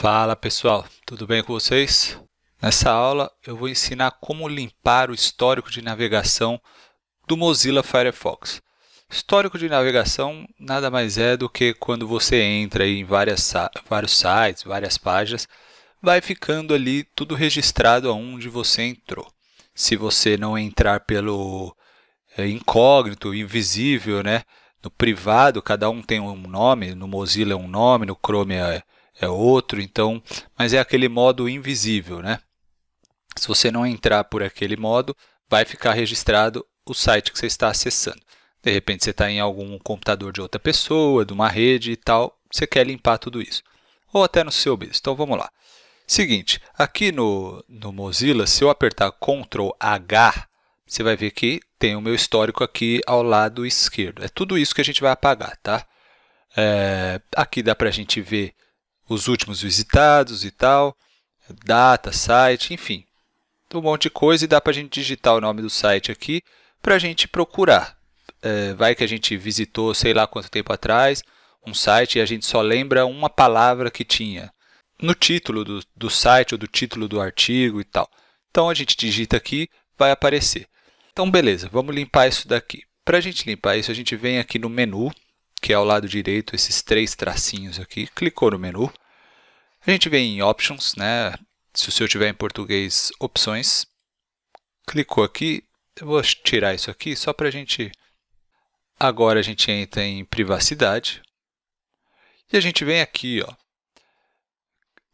Fala pessoal, tudo bem com vocês? Nessa aula eu vou ensinar como limpar o histórico de navegação do Mozilla Firefox. Histórico de navegação nada mais é do que quando você entra em várias, vários sites, várias páginas, vai ficando ali tudo registrado aonde você entrou. Se você não entrar pelo eh, incógnito, invisível, né? no privado, cada um tem um nome, no Mozilla é um nome, no Chrome é é outro, então, mas é aquele modo invisível, né? Se você não entrar por aquele modo, vai ficar registrado o site que você está acessando. De repente você está em algum computador de outra pessoa, de uma rede e tal, você quer limpar tudo isso. Ou até no seu mesmo. Então vamos lá. Seguinte, aqui no, no Mozilla, se eu apertar Ctrl H, você vai ver que tem o meu histórico aqui ao lado esquerdo. É tudo isso que a gente vai apagar, tá? É, aqui dá para a gente ver os últimos visitados e tal, data, site, enfim. Um monte de coisa e dá para a gente digitar o nome do site aqui para a gente procurar. É, vai que a gente visitou sei lá quanto tempo atrás um site e a gente só lembra uma palavra que tinha no título do, do site ou do título do artigo e tal. Então a gente digita aqui, vai aparecer. Então beleza, vamos limpar isso daqui. Para a gente limpar isso, a gente vem aqui no menu que é ao lado direito, esses três tracinhos aqui. Clicou no menu. A gente vem em Options, né? Se o seu tiver em português, Opções. Clicou aqui. Eu vou tirar isso aqui só para a gente... Agora a gente entra em Privacidade. E a gente vem aqui, ó.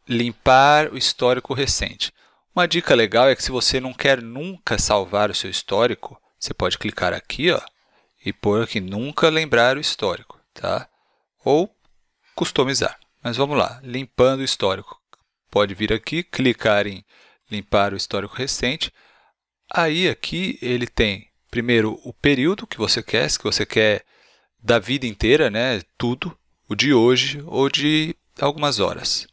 Limpar o histórico recente. Uma dica legal é que se você não quer nunca salvar o seu histórico, você pode clicar aqui ó, e pôr aqui Nunca lembrar o histórico tá? ou customizar. Mas vamos lá, limpando o histórico. Pode vir aqui, clicar em limpar o histórico recente. Aí aqui ele tem primeiro o período que você quer, se você quer da vida inteira, né, tudo, o de hoje ou de algumas horas.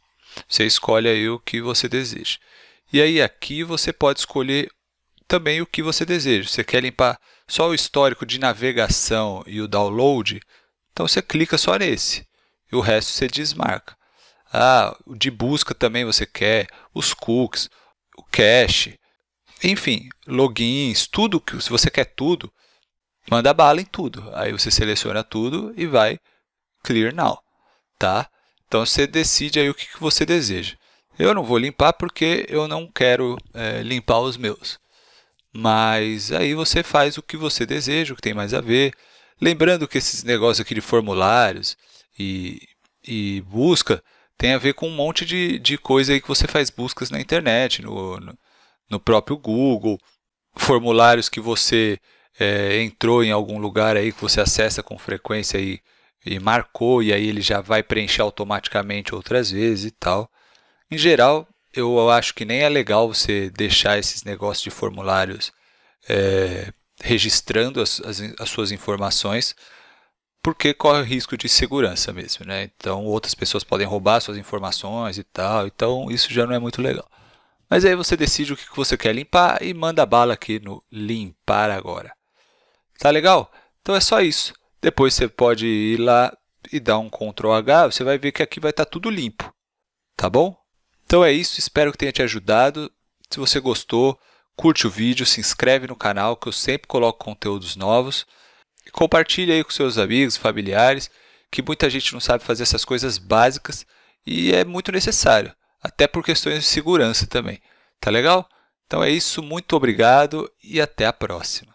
Você escolhe aí o que você deseja. E aí aqui você pode escolher também o que você deseja. Você quer limpar só o histórico de navegação e o download, então você clica só nesse e o resto você desmarca. Ah, o de busca também você quer, os cookies, o cache, enfim, logins, tudo que se você quer tudo, manda bala em tudo. Aí você seleciona tudo e vai clear now, tá? Então você decide aí o que, você deseja. Eu não vou limpar porque eu não quero é, limpar os meus. Mas aí você faz o que você deseja, o que tem mais a ver. Lembrando que esses negócios aqui de formulários e, e busca tem a ver com um monte de, de coisa aí que você faz buscas na internet, no, no, no próprio Google, formulários que você é, entrou em algum lugar aí que você acessa com frequência e, e marcou, e aí ele já vai preencher automaticamente outras vezes e tal. Em geral, eu acho que nem é legal você deixar esses negócios de formulários é, registrando as, as, as suas informações, porque corre o risco de segurança mesmo, né? Então outras pessoas podem roubar suas informações e tal, então isso já não é muito legal. Mas aí você decide o que você quer limpar e manda bala aqui no limpar agora. Tá legal? Então é só isso. Depois você pode ir lá e dar um Ctrl H, você vai ver que aqui vai estar tá tudo limpo. Tá bom? Então é isso, espero que tenha te ajudado. Se você gostou, curte o vídeo, se inscreve no canal que eu sempre coloco conteúdos novos e compartilha aí com seus amigos, familiares, que muita gente não sabe fazer essas coisas básicas e é muito necessário, até por questões de segurança também. Tá legal? Então é isso, muito obrigado e até a próxima.